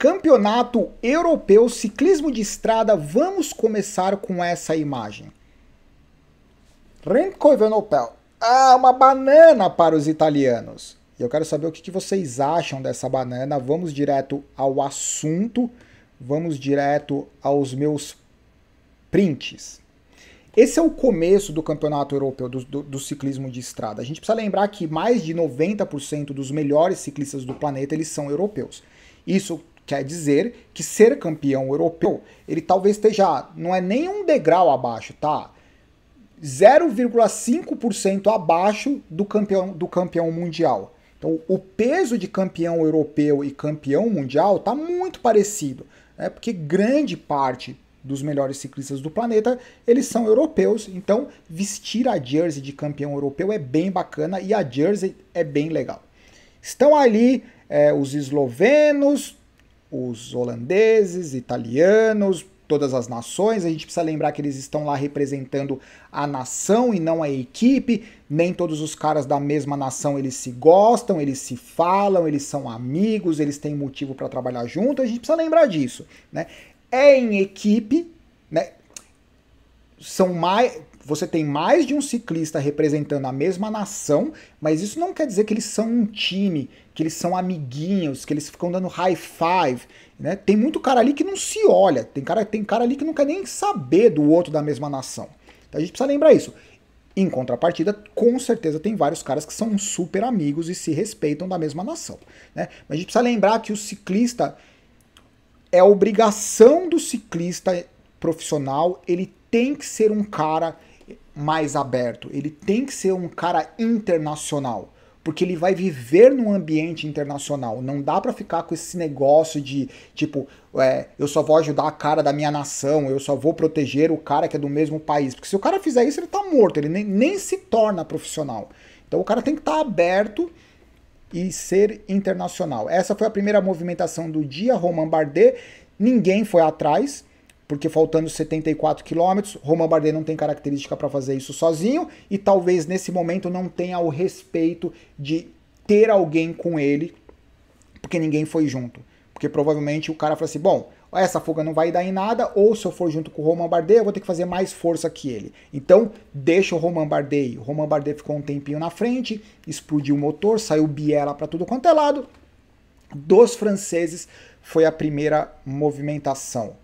Campeonato Europeu Ciclismo de Estrada, vamos começar com essa imagem. Remco Evenepoel. Ah, uma banana para os italianos. E eu quero saber o que, que vocês acham dessa banana. Vamos direto ao assunto. Vamos direto aos meus prints. Esse é o começo do campeonato europeu do, do, do, ciclismo de estrada. A gente precisa lembrar que mais de 90% dos melhores ciclistas do planeta eles são europeus. Isso Quer dizer que ser campeão europeu, ele talvez esteja, não é nem um degrau abaixo, tá? 0,5% abaixo do campeão, do campeão mundial. Então, o peso de campeão europeu e campeão mundial está muito parecido, né? porque grande parte dos melhores ciclistas do planeta, eles são europeus, então vestir a jersey de campeão europeu é bem bacana e a jersey é bem legal. Estão ali é, os eslovenos, os holandeses, italianos, todas as nações. A gente precisa lembrar que eles estão lá representando a nação e não a equipe. Nem todos os caras da mesma nação eles se gostam, eles se falam, eles são amigos, eles têm motivo para trabalhar junto. A gente precisa lembrar disso, né? É em equipe, né? São mais você tem mais de um ciclista representando a mesma nação, mas isso não quer dizer que eles são um time, que eles são amiguinhos, que eles ficam dando high five, né? Tem muito cara ali que não se olha, tem cara, tem cara ali que não quer nem saber do outro da mesma nação. Então a gente precisa lembrar isso. Em contrapartida, com certeza tem vários caras que são super amigos e se respeitam da mesma nação, né? Mas a gente precisa lembrar que o ciclista é obrigação do ciclista profissional, ele tem que ser um cara mais aberto, ele tem que ser um cara internacional, porque ele vai viver num ambiente internacional. Não dá para ficar com esse negócio de tipo, é, eu só vou ajudar a cara da minha nação, eu só vou proteger o cara que é do mesmo país. Porque se o cara fizer isso, ele tá morto, ele nem, nem se torna profissional. Então o cara tem que estar tá aberto e ser internacional. Essa foi a primeira movimentação do dia, Roman Bardet. Ninguém foi atrás, porque faltando 74 quilômetros, Roman Bardet não tem característica para fazer isso sozinho e talvez nesse momento não tenha o respeito de ter alguém com ele, porque ninguém foi junto. Porque provavelmente o cara fala assim: bom, essa fuga não vai dar em nada, ou se eu for junto com o Roman Bardet, eu vou ter que fazer mais força que ele. Então, deixa o Roman Bardet. O Roman Bardet ficou um tempinho na frente, explodiu o motor, saiu biela para tudo quanto é lado. Dos franceses foi a primeira movimentação.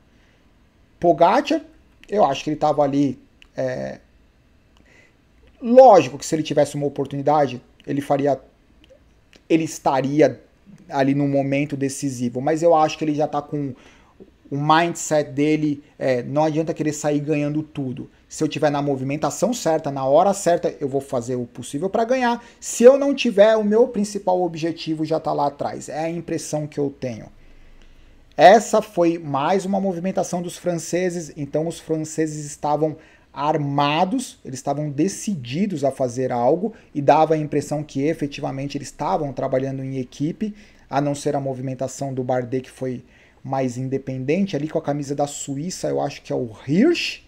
Pogacar, eu acho que ele estava ali. É... Lógico que se ele tivesse uma oportunidade, ele faria. Ele estaria ali no momento decisivo, mas eu acho que ele já está com o mindset dele é, não adianta querer sair ganhando tudo. Se eu tiver na movimentação certa, na hora certa, eu vou fazer o possível para ganhar. Se eu não tiver, o meu principal objetivo já está lá atrás. É a impressão que eu tenho. Essa foi mais uma movimentação dos franceses, então os franceses estavam armados, eles estavam decididos a fazer algo e dava a impressão que efetivamente eles estavam trabalhando em equipe, a não ser a movimentação do Bardet que foi mais independente, ali com a camisa da Suíça, eu acho que é o Hirsch.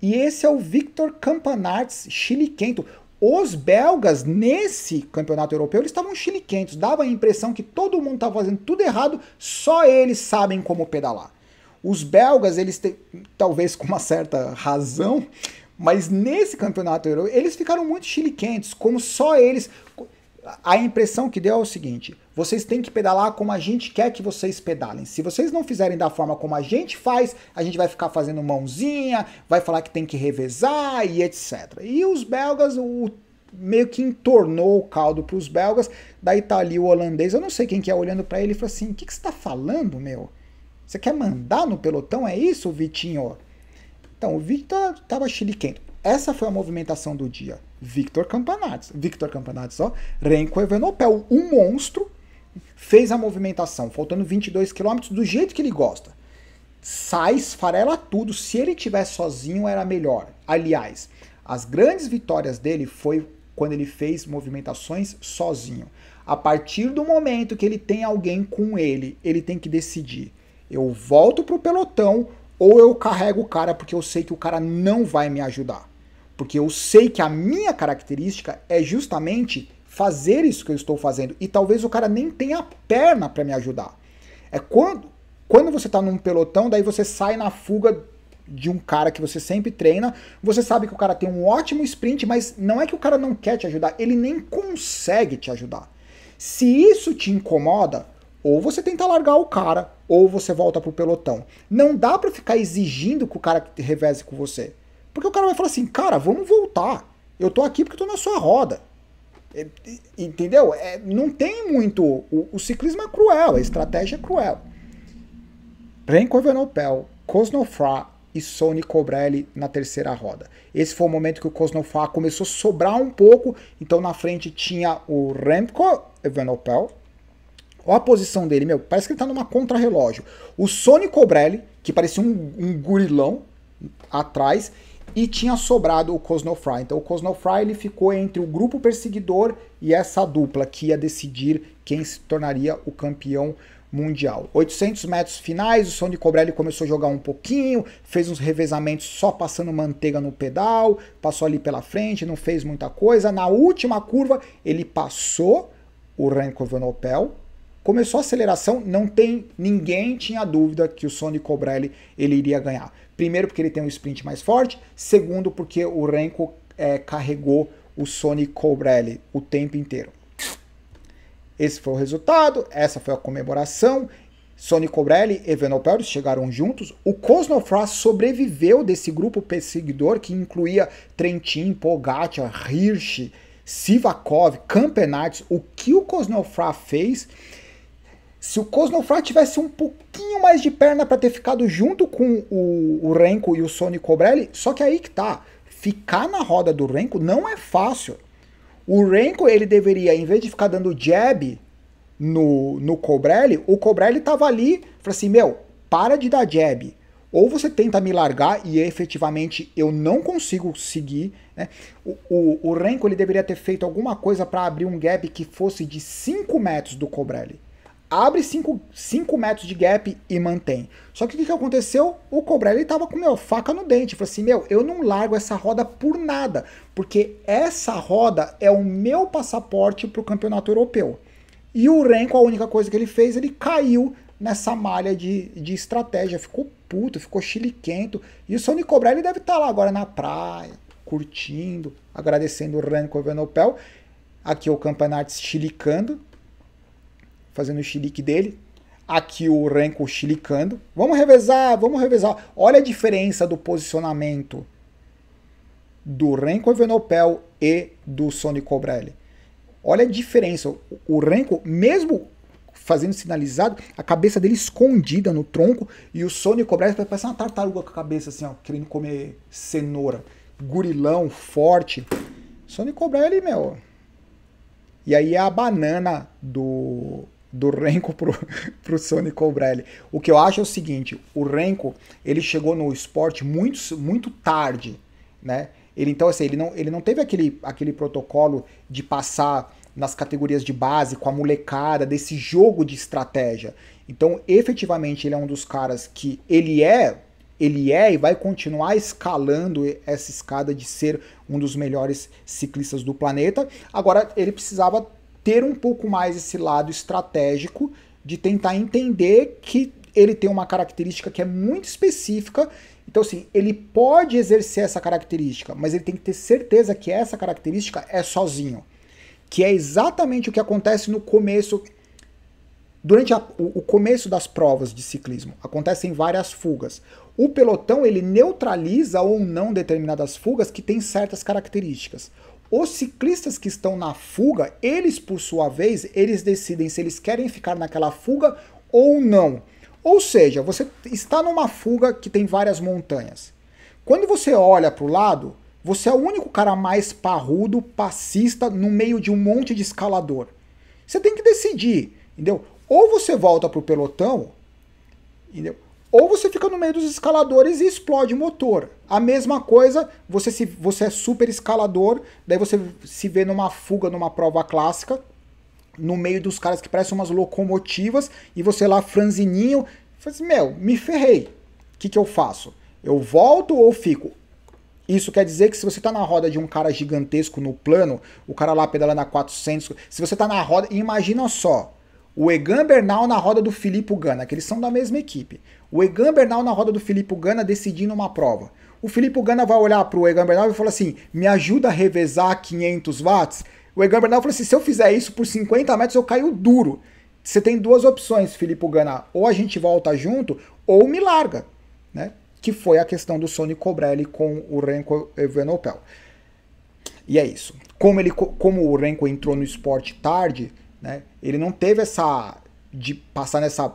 E esse é o Victor Campanartes, chiliquento. Os belgas, nesse campeonato europeu, eles estavam chiliquentos, dava a impressão que todo mundo estava fazendo tudo errado, só eles sabem como pedalar. Os belgas, eles têm, talvez com uma certa razão, mas nesse campeonato europeu, eles ficaram muito chiliquentos, como só eles. A impressão que deu é o seguinte: vocês têm que pedalar como a gente quer que vocês pedalem. Se vocês não fizerem da forma como a gente faz, a gente vai ficar fazendo mãozinha, vai falar que tem que revezar e etc. E os belgas, o meio que entornou o caldo para os belgas, daí tá ali o holandês, eu não sei quem que é, olhando para ele e falou assim, o que, que você está falando, meu? Você quer mandar no pelotão, é isso, Vitinho? Então, o Victor estava chiliquento. Essa foi a movimentação do dia. Victor campanadas Victor campanadas ó. Renko Evenopel, um monstro fez a movimentação, faltando 22 km, do jeito que ele gosta. Sai, esfarela tudo. Se ele tiver sozinho, era melhor. Aliás, as grandes vitórias dele foi quando ele fez movimentações sozinho. A partir do momento que ele tem alguém com ele, ele tem que decidir: eu volto pro pelotão ou eu carrego o cara porque eu sei que o cara não vai me ajudar. Porque eu sei que a minha característica é justamente fazer isso que eu estou fazendo. E talvez o cara nem tenha perna para me ajudar. É quando, quando você está num pelotão, daí você sai na fuga de um cara que você sempre treina, você sabe que o cara tem um ótimo sprint, mas não é que o cara não quer te ajudar, ele nem consegue te ajudar. Se isso te incomoda, ou você tenta largar o cara, ou você volta pro pelotão. Não dá para ficar exigindo que o cara reveze com você. Porque o cara vai falar assim, cara, vamos voltar. Eu tô aqui porque tô na sua roda. É, entendeu? É, não tem muito. O, o, ciclismo é cruel, a estratégia é cruel. Renko Evanopel, Cosnofra e Sony Cobrelli na terceira roda. Esse foi o momento que o Cosnofra começou a sobrar um pouco. Então na frente tinha o Remco Evanopel. Olha a posição dele, meu. Parece que ele tá numa contra-relógio. O Sony Cobrelli, que parecia um, um gurilão atrás e tinha sobrado o Cosnofry. Então o Cosnofry ele ficou entre o grupo perseguidor e essa dupla que ia decidir quem se tornaria o campeão mundial. 800 metros finais, o Sonny Cobrelli começou a jogar um pouquinho, fez uns revezamentos só passando manteiga no pedal, passou ali pela frente, não fez muita coisa. Na última curva ele passou o Renko Vanopel, começou a aceleração, não tem ninguém tinha dúvida que o Sonny Cobrelli ele iria ganhar. Primeiro, porque ele tem um sprint mais forte. Segundo, porque o Renko é, carregou o Sony Cobrelli o tempo inteiro. Esse foi o resultado, essa foi a comemoração. Sony Cobrelli e Venopel chegaram juntos. O Cosnofras sobreviveu desse grupo perseguidor que incluía Trentin, Pogacar, Hirsch, Sivakov, Campenates. O que o Cosnofras fez? Se o Cosnofras tivesse um pouquinho pouquinho mais de perna para ter ficado junto com o, o Renko e o Sony Cobrelli, só que aí que tá. Ficar na roda do Renko não é fácil. O Renko, ele deveria, em vez de ficar dando jab no, no Cobrelli, o Cobrelli tava ali, falou assim, meu, para de dar jab. Ou você tenta me largar e efetivamente eu não consigo seguir. Né? O, o, o Renko ele deveria ter feito alguma coisa para abrir um gap que fosse de 5 metros do Cobrelli abre 5 metros de gap e mantém. Só que o que, que aconteceu? O Cobrelli estava com, meu, faca no dente. Falou assim, meu, eu não largo essa roda por nada, porque essa roda é o meu passaporte para o campeonato europeu. E o Renko, a única coisa que ele fez, ele caiu nessa malha de, de estratégia. Ficou puto, ficou chiliquento. E o Sony Cobrelli deve estar tá lá agora na praia, curtindo, agradecendo o Renko Venopel. Aqui é o Campeonato chilicando fazendo o xilique dele. Aqui o Renko xilicando Vamos revezar, vamos revezar. Olha a diferença do posicionamento do Renko Evenopel e do Sonic Cobrelli. Olha a diferença. O Renko, mesmo fazendo sinalizado, a cabeça dele escondida no tronco e o Sonic Cobrelli parece uma tartaruga com a cabeça assim, ó, querendo comer cenoura. Gurilão, forte. Sonic Cobrelli, meu. E aí é a banana do do Renko pro, pro Sonic Colbrelli. O que eu acho é o seguinte, o Renko, ele chegou no esporte muito, muito tarde, né? Ele, então, assim, ele não, ele não teve aquele, aquele protocolo de passar nas categorias de base com a molecada, desse jogo de estratégia. Então, efetivamente, ele é um dos caras que ele é, ele é e vai continuar escalando essa escada de ser um dos melhores ciclistas do planeta. Agora, ele precisava ter um pouco mais esse lado estratégico de tentar entender que ele tem uma característica que é muito específica. Então, assim, ele pode exercer essa característica, mas ele tem que ter certeza que essa característica é sozinho. Que é exatamente o que acontece no começo. Durante a, o, começo das provas de ciclismo, acontecem várias fugas. O pelotão ele neutraliza ou não determinadas fugas que têm certas características. Os ciclistas que estão na fuga, eles por sua vez, eles decidem se eles querem ficar naquela fuga ou não. Ou seja, você está numa fuga que tem várias montanhas. Quando você olha para o lado, você é o único cara mais parrudo, passista, no meio de um monte de escalador. Você tem que decidir, entendeu? Ou você volta para o pelotão, entendeu? ou você fica no meio dos escaladores e explode o motor. A mesma coisa, você se você é super escalador, daí você se vê numa fuga numa prova clássica, no meio dos caras que parecem umas locomotivas e você lá franzininho, faz assim, meu, me ferrei. O que que eu faço? Eu volto ou fico? Isso quer dizer que se você está na roda de um cara gigantesco no plano, o cara lá pedalando a 400, se você está na roda, imagina só, o Egan Bernal na roda do Filipe Gana, que eles são da mesma equipe. O Egan Bernal na roda do Filipe Gana decidindo uma prova. O Filipe Gana vai olhar para o Egan Bernal e falar assim: me ajuda a revezar 500 watts? O Egan Bernal falou assim: se eu fizer isso por 50 metros, eu caio duro. Você tem duas opções, Filipe Gana: ou a gente volta junto, ou me larga. Né? Que foi a questão do Sony Cobrelli com o Renko Evenopel. E é isso. Como, ele, como o Renko entrou no esporte tarde, né? Ele não teve essa. de passar nessa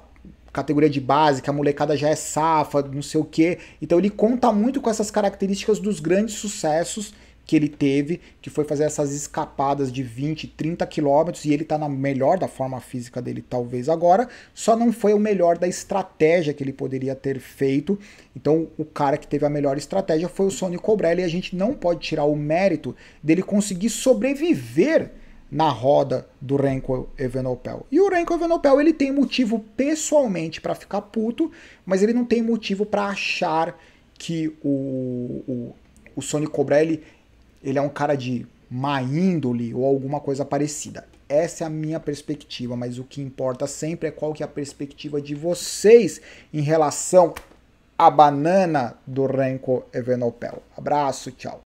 categoria de base, que a molecada já é safa, não sei o quê. Então ele conta muito com essas características dos grandes sucessos que ele teve, que foi fazer essas escapadas de 20, 30 quilômetros, e ele tá na melhor da forma física dele, talvez agora, só não foi o melhor da estratégia que ele poderia ter feito. Então, o cara que teve a melhor estratégia foi o Sony Cobrelli, e a gente não pode tirar o mérito dele conseguir sobreviver na roda do Renko Evenopel. E o Renko Evenopel, ele tem motivo pessoalmente para ficar puto, mas ele não tem motivo para achar que o, o, o Sony Cobrelli ele é um cara de má índole ou alguma coisa parecida. Essa é a minha perspectiva, mas o que importa sempre é qual que é a perspectiva de vocês em relação à banana do Renko Evenopel. Abraço, tchau.